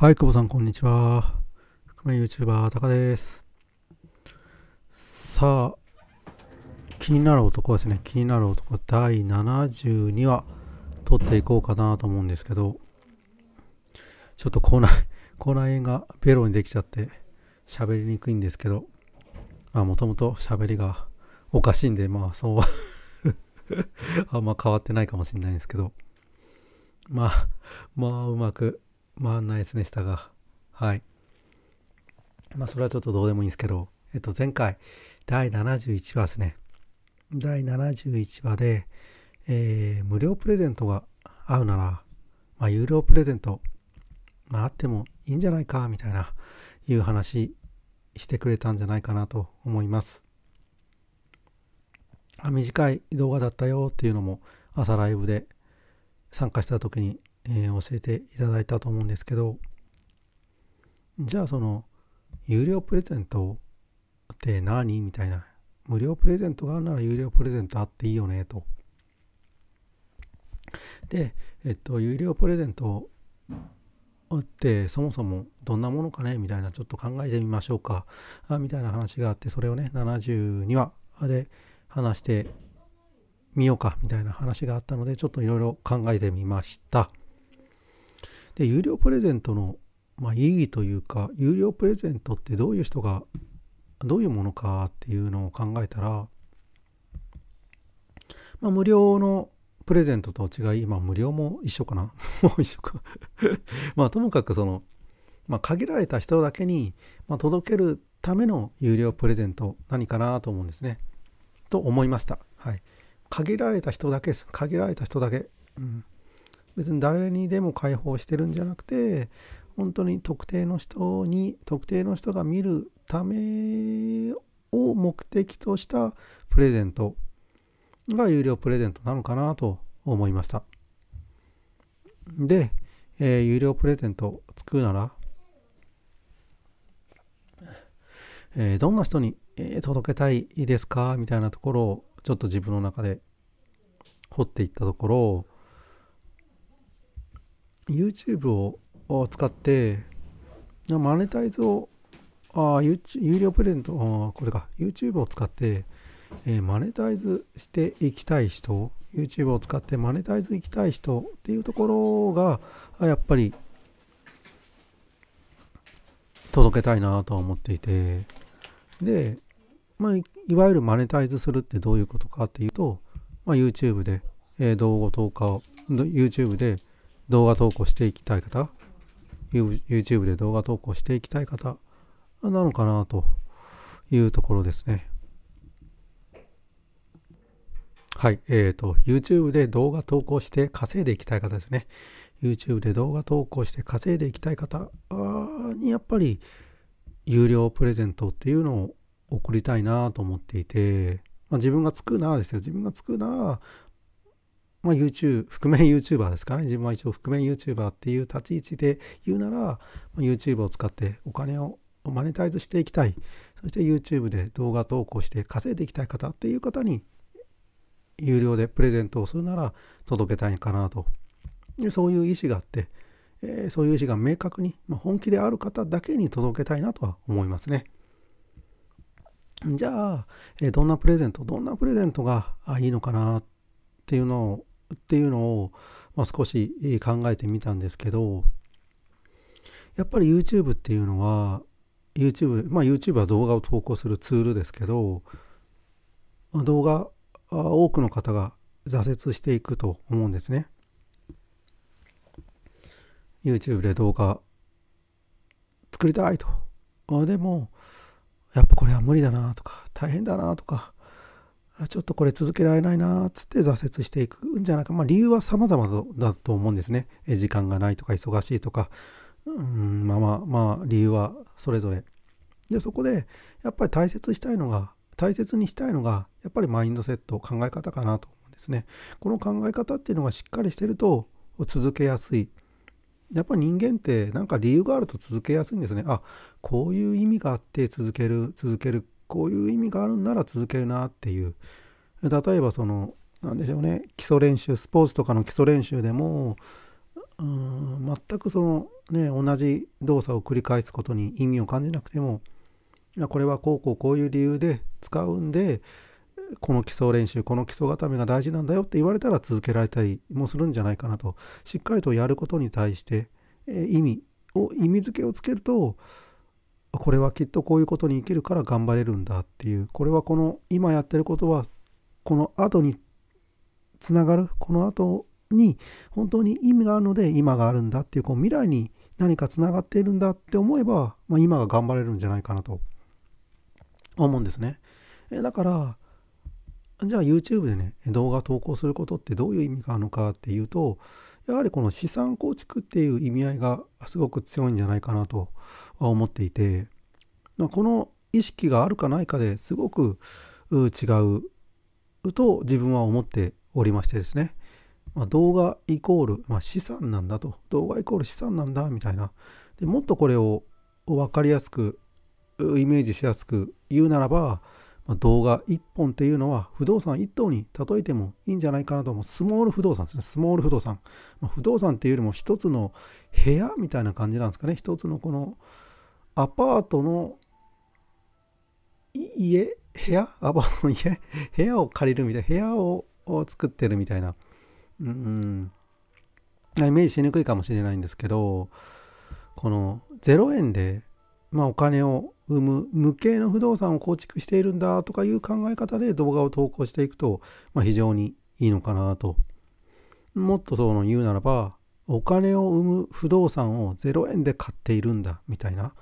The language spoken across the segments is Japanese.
はい、久保さん、こんにちは。覆面 YouTuber、タカです。さあ、気になる男ですね。気になる男、第72話、撮っていこうかなと思うんですけど、ちょっと口内、口内炎がベロにできちゃって、喋りにくいんですけど、まあ、もともと喋りがおかしいんで、まあ、そうは あんま変わってないかもしれないんですけど、まあ、まあ、うまくまあナイスでしたが、はい。まあそれはちょっとどうでもいいんですけど、えっと前回、第71話ですね。第71話で、えー、無料プレゼントが合うなら、まあ有料プレゼント、まああってもいいんじゃないか、みたいな、いう話してくれたんじゃないかなと思います。あ短い動画だったよっていうのも朝ライブで参加した時にえー、教えていただいたと思うんですけどじゃあその有料プレゼントって何みたいな無料プレゼントがあるなら有料プレゼントあっていいよねとでえっと有料プレゼントってそもそもどんなものかねみたいなちょっと考えてみましょうかあみたいな話があってそれをね72話で話してみようかみたいな話があったのでちょっといろいろ考えてみました。で有料プレゼントの、まあ、意義というか有料プレゼントってどういう人がどういうものかっていうのを考えたら、まあ、無料のプレゼントと違い、まあ、無料も一緒かな もう一緒か まあともかくその、まあ、限られた人だけに、まあ、届けるための有料プレゼント何かなと思うんですね。と思いました。はい。限られた人だけです。限られた人だけ。うん別に誰にでも解放してるんじゃなくて本当に特定の人に特定の人が見るためを目的としたプレゼントが有料プレゼントなのかなと思いましたで、えー、有料プレゼント作るなら、えー、どんな人に届けたいですかみたいなところをちょっと自分の中で掘っていったところを YouTube を使って、マネタイズを、あ有有料プレゼント、これか、YouTube を使って、えー、マネタイズしていきたい人、YouTube を使ってマネタイズいきたい人っていうところが、やっぱり、届けたいなとは思っていて、で、まあ、いわゆるマネタイズするってどういうことかっていうと、まあ、YouTube で、えー、動画投稿、YouTube で、動画投稿していきたい方、YouTube で動画投稿していきたい方なのかなというところですね。はい、えっ、ー、と、YouTube で動画投稿して稼いでいきたい方ですね。YouTube で動画投稿して稼いでいきたい方にやっぱり有料プレゼントっていうのを送りたいなと思っていて、まあ、自分がつくならですよ。自分が作るなら、まあ、YouTube、覆面 YouTuber ですかね。自分は一応覆面 YouTuber っていう立ち位置で言うなら、まあ、YouTube を使ってお金をマネタイズしていきたい。そして YouTube で動画投稿して稼いでいきたい方っていう方に、有料でプレゼントをするなら届けたいかなと。でそういう意思があって、えー、そういう意思が明確に、まあ、本気である方だけに届けたいなとは思いますね。じゃあ、えー、どんなプレゼント、どんなプレゼントがいいのかなっていうのをっていうのを、まあ、少し考えてみたんですけどやっぱり YouTube っていうのは YouTube まあ YouTube は動画を投稿するツールですけど動画多くの方が挫折していくと思うんですね。YouTube で動画作りたいと。でもやっぱこれは無理だなとか大変だなとかちょっとこれ続けられないなーつって挫折していくんじゃなく、まあ、理由は様々だと思うんですね。時間がないとか忙しいとか、うん、まあまあまあ理由はそれぞれ。で、そこでやっぱり大切したいのが、大切にしたいのが、やっぱりマインドセット、考え方かなと思うんですね。この考え方っていうのがしっかりしてると続けやすい。やっぱり人間ってなんか理由があると続けやすいんですね。あ、こういう意味があって続ける、続けるこういう意味があるんなら続けるなっていう例えばその何でしょうね基礎練習スポーツとかの基礎練習でもうん全くそのね同じ動作を繰り返すことに意味を感じなくてもこれはこうこうこういう理由で使うんでこの基礎練習この基礎固めが大事なんだよって言われたら続けられたりもするんじゃないかなとしっかりとやることに対して、意味を意味付けをつけるとこれはきっとこういうことに生きるから頑張れるんだっていうこれはこの今やってることはこの後につながるこの後に本当に意味があるので今があるんだっていうこう未来に何かつながっているんだって思えば、まあ、今が頑張れるんじゃないかなと思うんですね。えだからじゃあ YouTube でね動画投稿することってどういう意味があるのかっていうとやはりこの資産構築っていう意味合いがすごく強いんじゃないかなとは思っていて、まあ、この意識があるかないかですごく違うと自分は思っておりましてですね、まあ、動画イコール、まあ、資産なんだと動画イコール資産なんだみたいなでもっとこれを分かりやすくイメージしやすく言うならば、動画1本っていうのは不動産1棟に例えてもいいんじゃないかなと思うスモール不動産ですねスモール不動産、まあ、不動産っていうよりも1つの部屋みたいな感じなんですかね1つのこのアパートの家部屋アパートの家 部屋を借りるみたいな部屋を作ってるみたいなうんイメージしにくいかもしれないんですけどこの0円で、まあ、お金を生む無形の不動産を構築しているんだとかいう考え方で動画を投稿していくと、まあ、非常にいいのかなと。もっとその言うならば、お金を生む不動産を0円で買っているんだみたいな、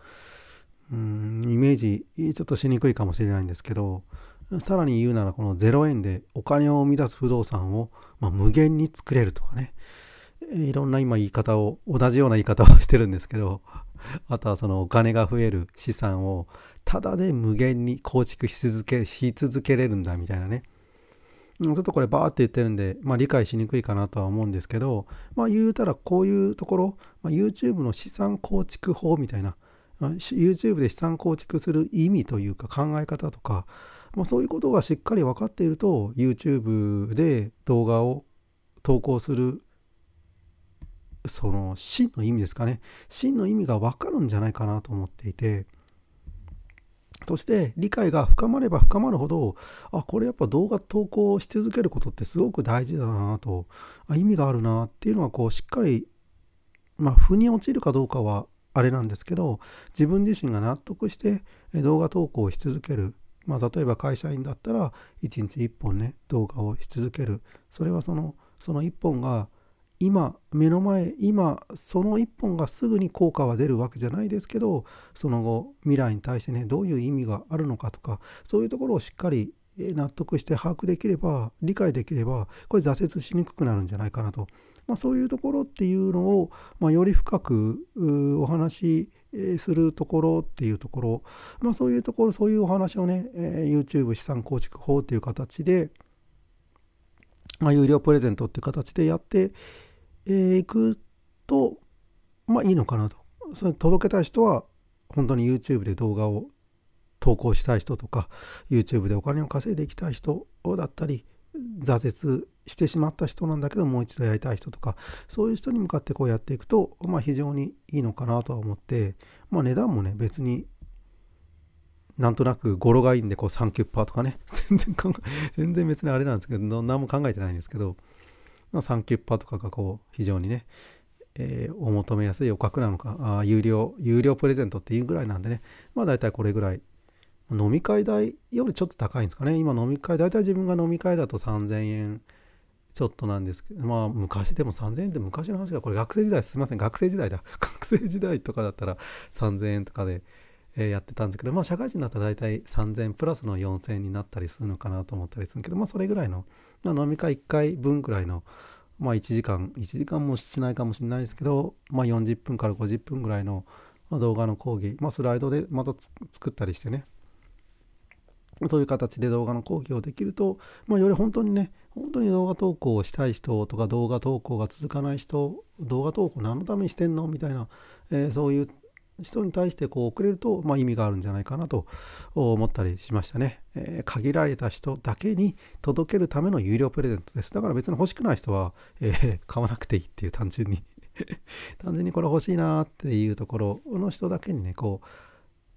うん、イメージちょっとしにくいかもしれないんですけど、さらに言うならこの0円でお金を生み出す不動産を、まあ、無限に作れるとかね。いろんな今言い方を同じような言い方をしてるんですけど あとはそのお金が増える資産をただで無限に構築し続けし続けれるんだみたいなねちょっとこれバーって言ってるんで、まあ、理解しにくいかなとは思うんですけど、まあ、言うたらこういうところ、まあ、YouTube の資産構築法みたいな YouTube で資産構築する意味というか考え方とか、まあ、そういうことがしっかり分かっていると YouTube で動画を投稿するその真の意味ですかね真の意味が分かるんじゃないかなと思っていてそして理解が深まれば深まるほどあこれやっぱ動画投稿し続けることってすごく大事だなとあ意味があるなっていうのはこうしっかりまあ腑に落ちるかどうかはあれなんですけど自分自身が納得して動画投稿をし続けるまあ、例えば会社員だったら1日1本ね動画をし続けるそれはそのその1本が今目の前今その一本がすぐに効果は出るわけじゃないですけどその後未来に対してねどういう意味があるのかとかそういうところをしっかり納得して把握できれば理解できればこれ挫折しにくくなるんじゃないかなと、まあ、そういうところっていうのを、まあ、より深くお話しするところっていうところ、まあ、そういうところそういうお話をね、YouTube 資産構築法っていう形で、ま有料プレゼントっていう形でやってえー、行くと、まあいいのかなと。それ届けたい人は、本当に YouTube で動画を投稿したい人とか、YouTube でお金を稼いでいきたい人だったり、挫折してしまった人なんだけどもう一度やりたい人とかそういう人に向かってこうやっていくと、まあ、非常にいいのかなとは思って、まあ、値段もね別になんとなく語呂がいいんでこう3キュパーとかね 全然考え全然別にあれなんですけど何も考えてないんですけどまンキュッパとかがこう非常にね、えー、お求めやすいお格なのかあ有料有料プレゼントっていうぐらいなんでねまあ大体これぐらい飲み会代よりちょっと高いんですかね今飲み会大体自分が飲み会だと3000円ちょっとなんですけどまあ昔でも3000円って昔の話がこれ学生時代すいません学生時代だ 学生時代とかだったら3000円とかでえやってたんですけど、まあ、社会人だったら大体3000プラスの4000になったりするのかなと思ったりするけど、まあ、それぐらいの、まあ、飲み会1回分ぐらいの、まあ、1時間1時間もしないかもしれないですけど、まあ、40分から50分ぐらいの動画の講義、まあ、スライドでまた作ったりしてねそういう形で動画の講義をできると、まあ、より本当にね、本当に動画投稿をしたい人とか、動画投稿が続かない人、動画投稿何のためにしてんのみたいな、えー、そういう人に対してこう送れると、まあ、意味があるんじゃないかなと思ったりしましたね、えー、限られた人だけに届けるための有料プレゼントです。だから別に欲しくない人は、えー、買わなくていいっていう単純に 単純にこれ欲しいなっていうところの人だけにね、こ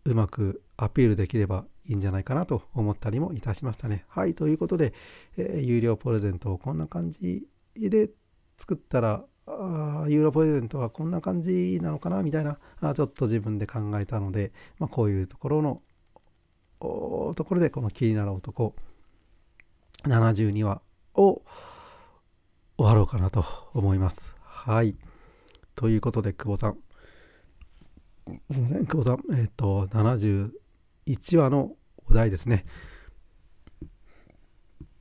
う、うまくアピールできればいいんじゃないかなと思ったりもいたしましたね。はい、ということで、えー、有料プレゼントをこんな感じで作ったらあユーロプレゼントはこんな感じなのかなみたいなあちょっと自分で考えたので、まあ、こういうところのところでこの「気になる男」72話を終わろうかなと思います。はい。ということで久保さんすいません久保さんえっ、ー、と71話のお題ですね。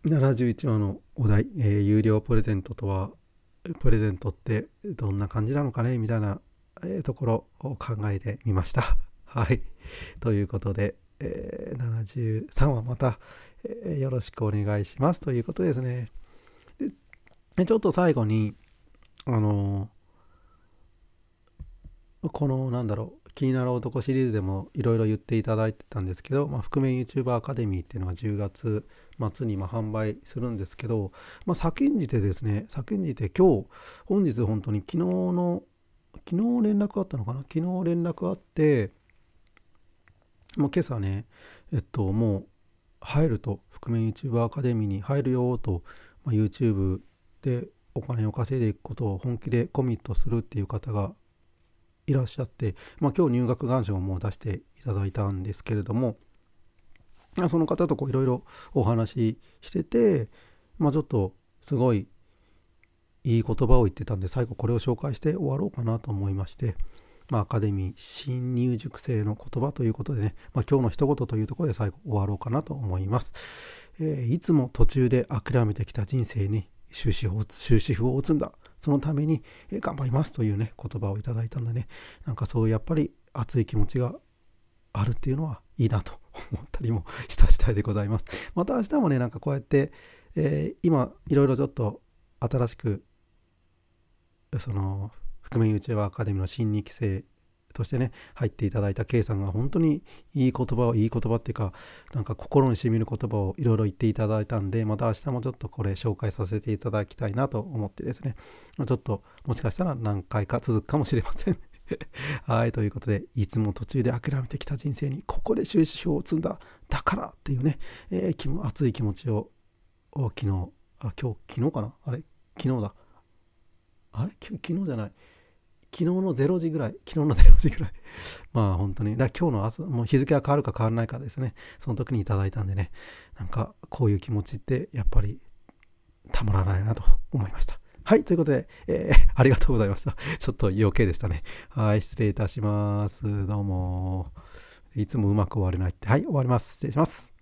71話のお題、えー、有料プレゼントとはプレゼントってどんな感じなのかねみたいな、ところを考えてみました。はい。ということで、えー、73はまた、えー、よろしくお願いしますということですね。でちょっと最後に、あのー、この、なんだろう気になる男シリーズでもいろいろ言っていただいてたんですけど、まあ、覆面 YouTuber アカデミーっていうのが10月末にま販売するんですけど、まあ、叫んじてですね、叫んじて今日、本日本当に昨日の、昨日連絡あったのかな昨日連絡あって、もう今朝ね、えっと、もう入ると、覆面 YouTuber アカデミーに入るよと、まあ、YouTube でお金を稼いでいくことを本気でコミットするっていう方がいらっしゃって、まあ、今日入学願書をもう出していただいたんですけれどもその方といろいろお話ししてて、まあ、ちょっとすごいいい言葉を言ってたんで最後これを紹介して終わろうかなと思いまして、まあ、アカデミー新入塾生の言葉ということでね、まあ、今日の一言というところで最後終わろうかなと思います、えー、いつも途中で諦めてきた人生に終止符を打つんだそのために、え頑張りますというね、言葉をいただいたんでね、なんかそうやっぱり熱い気持ちがあるっていうのはいいなと思ったりもした次第でございます。また明日もね、なんかこうやって、えー、今、いろいろちょっと新しく、その、覆面ユーチューバーアカデミーの新2期生としてね入っていただいた K さんが本当にいい言葉をいい言葉っていうかなんか心にしみる言葉をいろいろ言っていただいたんでまた明日もちょっとこれ紹介させていただきたいなと思ってですねちょっともしかしたら何回か続くかもしれません はいということでいつも途中で諦めてきた人生にここで終止符を積んだだからっていうね、えー、熱い気持ちを昨日あ今日昨日かなあれ昨日だあれ昨日じゃない昨日の0時ぐらい、昨日の0時ぐらい。まあ本当に、だ今日の朝、もう日付が変わるか変わらないかですね、その時にいただいたんでね、なんかこういう気持ちってやっぱりたまらないなと思いました。はい、ということで、えー、ありがとうございました。ちょっと余計でしたね。はい、失礼いたします。どうも。いつもうまく終われないって。はい、終わります。失礼します。